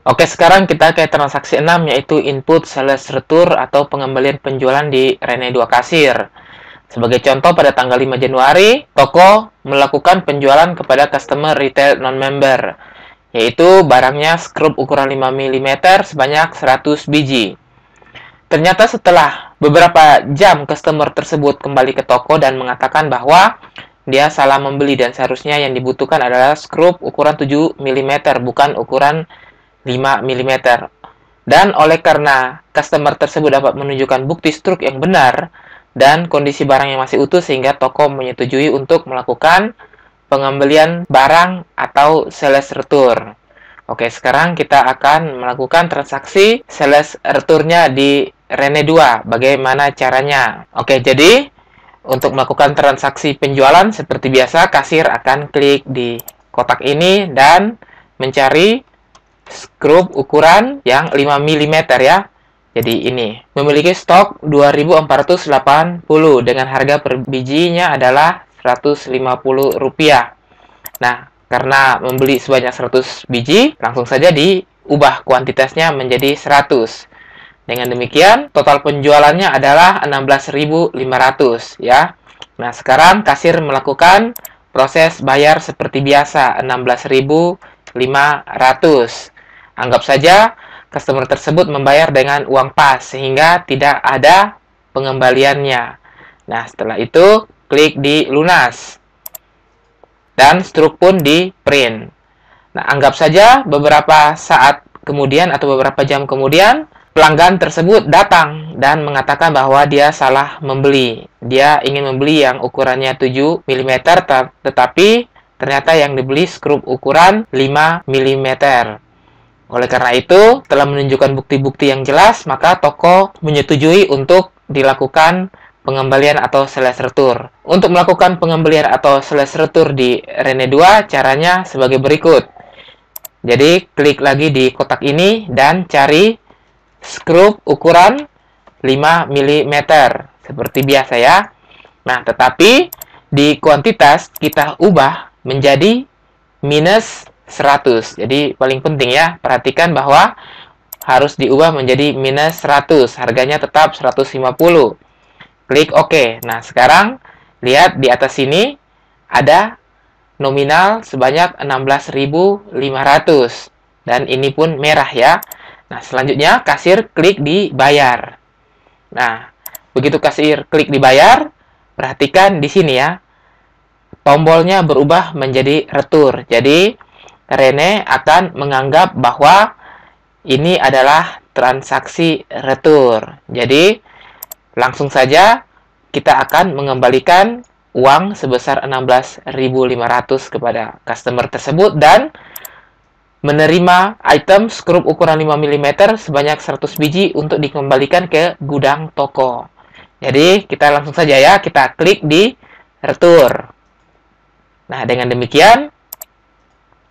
Oke, sekarang kita ke transaksi 6 yaitu input sales return atau pengembalian penjualan di Rene 2 kasir. Sebagai contoh, pada tanggal 5 Januari, toko melakukan penjualan kepada customer retail non-member, yaitu barangnya skrup ukuran 5 mm sebanyak 100 biji. Ternyata setelah beberapa jam customer tersebut kembali ke toko dan mengatakan bahwa dia salah membeli dan seharusnya yang dibutuhkan adalah skrup ukuran 7 mm, bukan ukuran 5 mm. Dan oleh karena customer tersebut dapat menunjukkan bukti struk yang benar dan kondisi barang yang masih utuh sehingga toko menyetujui untuk melakukan pengembalian barang atau sales return. Oke, sekarang kita akan melakukan transaksi sales returnnya di Rene 2. Bagaimana caranya? Oke, jadi untuk melakukan transaksi penjualan seperti biasa, kasir akan klik di kotak ini dan mencari skrup ukuran yang 5 mm ya. Jadi ini memiliki stok 2480 dengan harga per bijinya adalah 150 rupiah. Nah, karena membeli sebanyak 100 biji, langsung saja diubah kuantitasnya menjadi 100. Dengan demikian, total penjualannya adalah 16.500 ya. Nah, sekarang kasir melakukan proses bayar seperti biasa 16.500. Anggap saja customer tersebut membayar dengan uang pas sehingga tidak ada pengembaliannya. Nah, setelah itu klik di lunas. Dan struk pun di print. Nah, anggap saja beberapa saat kemudian atau beberapa jam kemudian pelanggan tersebut datang dan mengatakan bahwa dia salah membeli. Dia ingin membeli yang ukurannya 7 mm tetapi ternyata yang dibeli skrup ukuran 5 mm. Oleh karena itu, telah menunjukkan bukti-bukti yang jelas, maka toko menyetujui untuk dilakukan pengembalian atau sales retur. Untuk melakukan pengembalian atau sales retur di Rene 2, caranya sebagai berikut. Jadi, klik lagi di kotak ini dan cari skrup ukuran 5 mm seperti biasa ya. Nah, tetapi di kuantitas kita ubah menjadi minus 100. Jadi paling penting ya, perhatikan bahwa harus diubah menjadi minus 100. Harganya tetap 150. Klik OK. Nah, sekarang lihat di atas sini ada nominal sebanyak 16.500 dan ini pun merah ya. Nah, selanjutnya kasir klik di bayar. Nah, begitu kasir klik di bayar, perhatikan di sini ya. Tombolnya berubah menjadi retur. Jadi, Rene akan menganggap bahwa ini adalah transaksi retur. Jadi, langsung saja kita akan mengembalikan uang sebesar 16.500 kepada customer tersebut dan menerima item skrup ukuran 5 mm sebanyak 100 biji untuk dikembalikan ke gudang toko. Jadi, kita langsung saja ya, kita klik di retur. Nah, dengan demikian,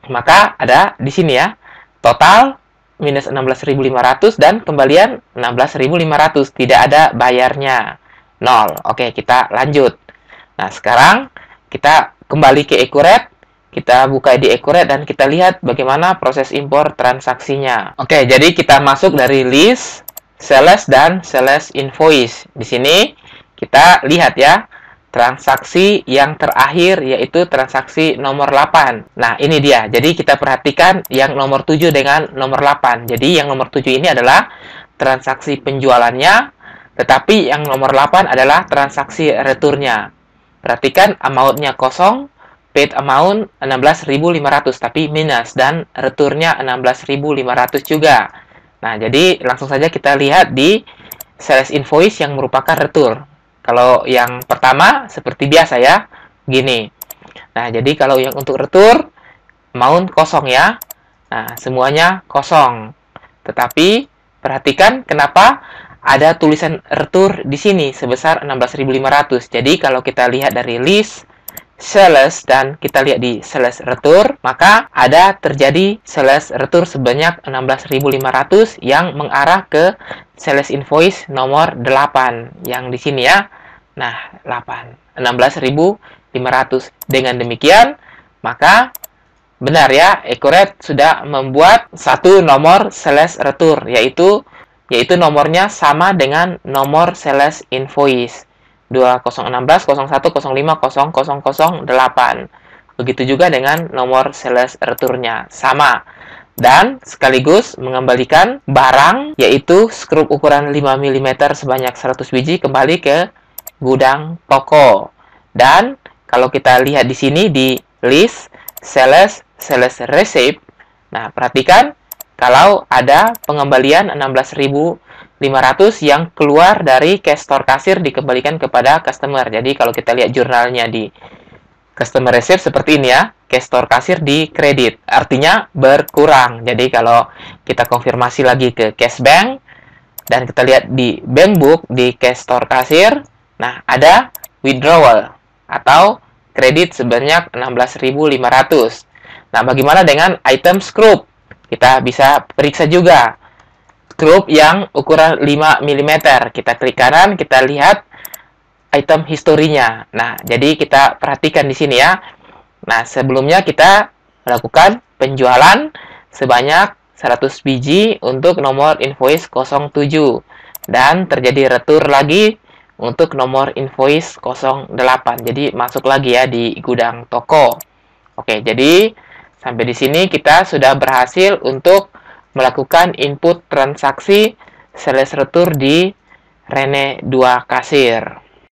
maka ada di sini ya, total minus 16.500 dan kembalian 16.500. Tidak ada bayarnya. 0. Oke, kita lanjut. Nah, sekarang kita kembali ke Ecoret. Kita buka di Ecoret dan kita lihat bagaimana proses impor transaksinya. Oke, jadi kita masuk dari list, sales, dan sales invoice. Di sini kita lihat ya, transaksi yang terakhir yaitu transaksi nomor 8. Nah, ini dia. Jadi kita perhatikan yang nomor 7 dengan nomor 8. Jadi yang nomor 7 ini adalah transaksi penjualannya, tetapi yang nomor 8 adalah transaksi returnnya. Perhatikan amount-nya kosong, paid amount 16.500 tapi minus dan returnnya 16.500 juga. Nah, jadi langsung saja kita lihat di sales invoice yang merupakan retur. Kalau yang pertama seperti biasa ya, gini. Nah, jadi kalau yang untuk retur mount kosong ya. Nah, semuanya kosong. Tetapi perhatikan kenapa ada tulisan retur di sini sebesar 16.500. Jadi kalau kita lihat dari list seles dan kita lihat di seles retur, maka ada terjadi seles retur sebanyak 16.500 yang mengarah ke seles invoice nomor 8 yang di sini ya. Nah, 8 16.500. Dengan demikian, maka benar ya, Ecoret sudah membuat satu nomor seles retur yaitu yaitu nomornya sama dengan nomor seles invoice. 2016 01 05 0008. Begitu juga dengan nomor sales returnnya Sama. Dan sekaligus mengembalikan barang yaitu skrup ukuran 5 mm sebanyak 100 biji kembali ke gudang toko. Dan kalau kita lihat di sini di list sales sales receipt. Nah, perhatikan kalau ada pengembalian 16.000 500 yang keluar dari cash store kasir dikembalikan kepada customer. Jadi kalau kita lihat jurnalnya di customer receipt seperti ini ya, cash store kasir di kredit. Artinya berkurang. Jadi kalau kita konfirmasi lagi ke cash bank dan kita lihat di bank book di cash store kasir, nah ada withdrawal atau kredit sebanyak 16.500. Nah, bagaimana dengan item group? Kita bisa periksa juga grup yang ukuran 5 mm. Kita klik kanan, kita lihat item historinya. Nah, jadi kita perhatikan di sini ya. Nah, sebelumnya kita lakukan penjualan sebanyak 100 biji untuk nomor invoice 07 dan terjadi retur lagi untuk nomor invoice 08. Jadi masuk lagi ya di gudang toko. Oke, jadi sampai di sini kita sudah berhasil untuk melakukan input transaksi sales retur di Rene 2 kasir.